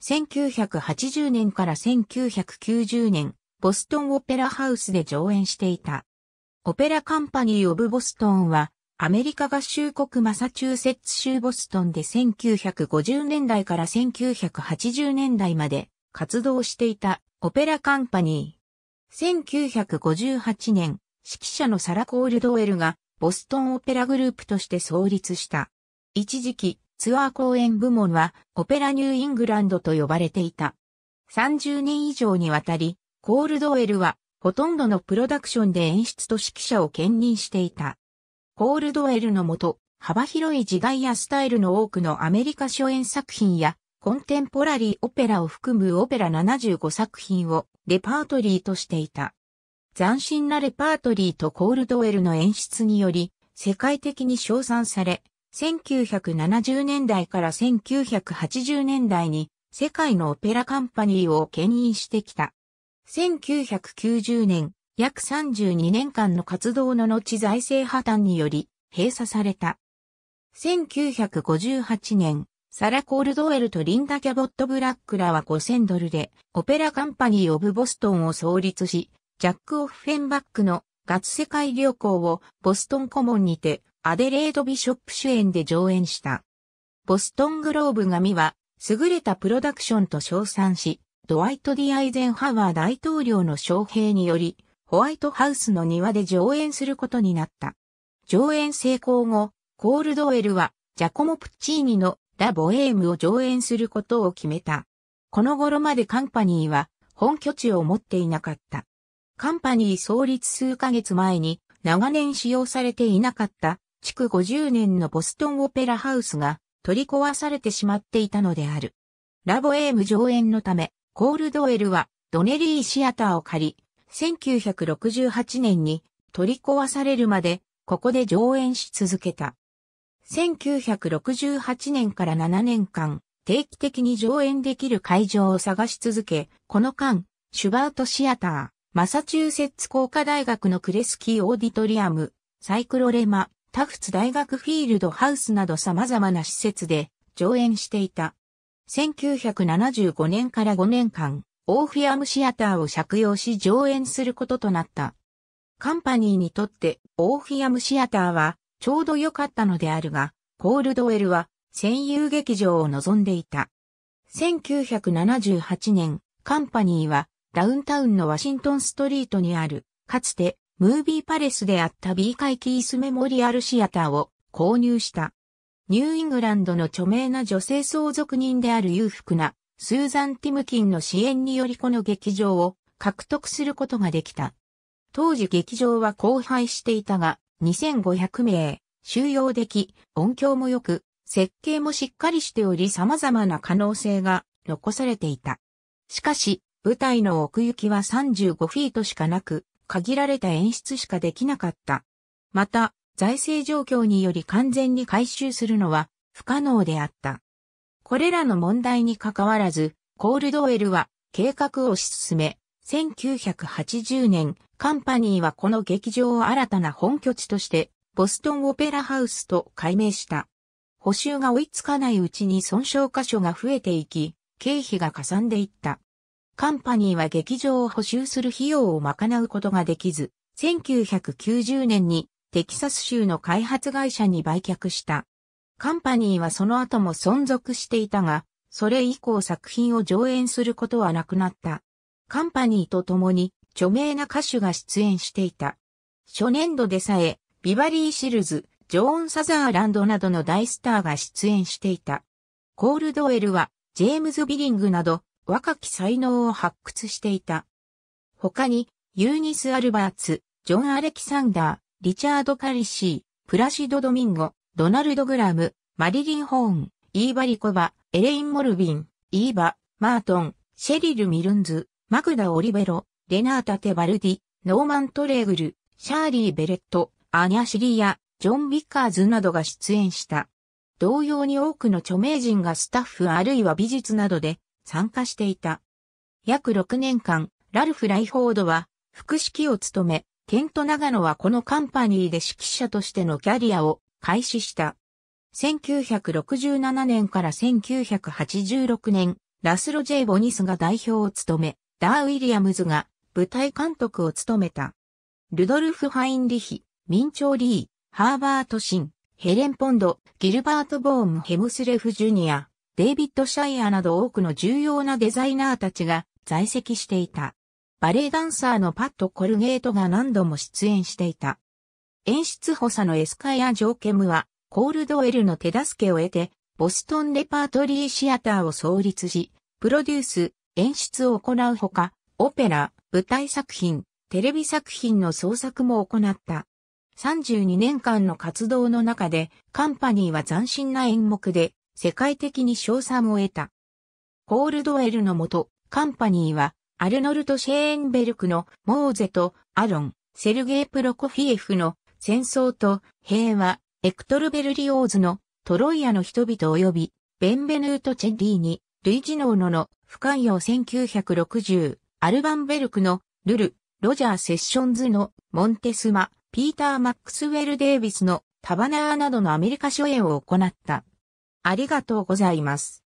1980年から1990年、ボストンオペラハウスで上演していた。オペラカンパニー・オブ・ボストンは、アメリカ合衆国マサチューセッツ州ボストンで1950年代から1980年代まで活動していたオペラカンパニー。1958年、指揮者のサラ・コールドウェルがボストンオペラグループとして創立した。一時期、ツアー公演部門はオペラニューイングランドと呼ばれていた。30年以上にわたり、コールドウェルはほとんどのプロダクションで演出と指揮者を兼任していた。コールドウェルのもと、幅広い時代やスタイルの多くのアメリカ初演作品やコンテンポラリーオペラを含むオペラ75作品をレパートリーとしていた。斬新なレパートリーとコールドウェルの演出により世界的に称賛され、1970年代から1980年代に世界のオペラカンパニーを牽引してきた。1990年、約32年間の活動の後財政破綻により閉鎖された。1958年、サラ・コールドウェルとリンダ・キャボット・ブラックらは5000ドルでオペラカンパニー・オブ・ボストンを創立し、ジャック・オフフェンバックのガツ世界旅行をボストン顧問にてアデレード・ビショップ主演で上演した。ボストン・グローブ紙は、優れたプロダクションと称賛し、ドワイト・ディ・アイゼンハワー大統領の招聘により、ホワイトハウスの庭で上演することになった。上演成功後、コールドウェルは、ジャコモ・プッチーニのラ・ボエームを上演することを決めた。この頃までカンパニーは、本拠地を持っていなかった。カンパニー創立数ヶ月前に、長年使用されていなかった築50年のボストンオペラハウスが取り壊されてしまっていたのである。ラボエーム上演のため、コールドウェルはドネリーシアターを借り、1968年に取り壊されるまで、ここで上演し続けた。1968年から7年間、定期的に上演できる会場を探し続け、この間、シュバートシアター、マサチューセッツ工科大学のクレスキーオーディトリアム、サイクロレマ、タフツ大学フィールドハウスなど様々な施設で上演していた。1975年から5年間、オーフィアムシアターを借用し上演することとなった。カンパニーにとってオーフィアムシアターはちょうど良かったのであるが、コールドウェルは戦友劇場を望んでいた。1978年、カンパニーはダウンタウンのワシントンストリートにある、かつてムービーパレスであったビーカイキースメモリアルシアターを購入した。ニューイングランドの著名な女性相続人である裕福なスーザン・ティムキンの支援によりこの劇場を獲得することができた。当時劇場は荒廃していたが、2500名収容でき、音響も良く、設計もしっかりしており様々な可能性が残されていた。しかし、舞台の奥行きは35フィートしかなく、限られた演出しかできなかった。また、財政状況により完全に回収するのは不可能であった。これらの問題に関わらず、コールドウェルは計画を推し進め、1980年、カンパニーはこの劇場を新たな本拠地として、ボストンオペラハウスと改名した。補修が追いつかないうちに損傷箇所が増えていき、経費がかさんでいった。カンパニーは劇場を補修する費用を賄うことができず、1990年にテキサス州の開発会社に売却した。カンパニーはその後も存続していたが、それ以降作品を上演することはなくなった。カンパニーと共に著名な歌手が出演していた。初年度でさえ、ビバリー・シルズ、ジョーン・サザーランドなどの大スターが出演していた。コールドウェルは、ジェームズ・ビリングなど、若き才能を発掘していた。他に、ユーニス・アルバーツ、ジョン・アレキサンダー、リチャード・カリシー、プラシド・ドミンゴ、ドナルド・グラム、マリリン・ホーン、イーバ・リコバ、エレイン・モルビン、イーバ、マートン、シェリル・ミルンズ、マグダ・オリベロ、レナータ・テ・バルディ、ノーマン・トレーグル、シャーリー・ベレット、アニャ・シリア、ジョン・ビッカーズなどが出演した。同様に多くの著名人がスタッフあるいは美術などで参加していた。約6年間、ラルフ・ライフォードは副指揮を務め、ケント・長野はこのカンパニーで指揮者としてのキャリアを開始した。1967年から1986年、ラスロ・ジェイ・ボニスが代表を務め、ダー・ウィリアムズが舞台監督を務めた。ルドルフ・ハインリヒ、ミンチョー・リー、ハーバート・シン、ヘレン・ポンド、ギルバート・ボーン・ヘムスレフ・ジュニア、デイビッド・シャイアなど多くの重要なデザイナーたちが在籍していた。バレエダンサーのパッド・コルゲートが何度も出演していた。演出補佐のエスカイア・ジョーケムは、コールド・エルの手助けを得て、ボストンレパートリーシアターを創立し、プロデュース、演出を行うほか、オペラ、舞台作品、テレビ作品の創作も行った。32年間の活動の中で、カンパニーは斬新な演目で、世界的に賞賛を得た。コールドエルのもと、カンパニーは、アルノルト・シェーンベルクのモーゼとアロン、セルゲイ・プロコフィエフの戦争と平和、エクトル・ベルリオーズのトロイアの人々及び、ベンベヌート・チェッリーニ、ルイジノーノの不寛容1960、アルバンベルクのルル、ロジャー・セッションズのモンテスマ、ピーター・マックスウェル・デイビスのタバナーなどのアメリカ初演を行った。ありがとうございます。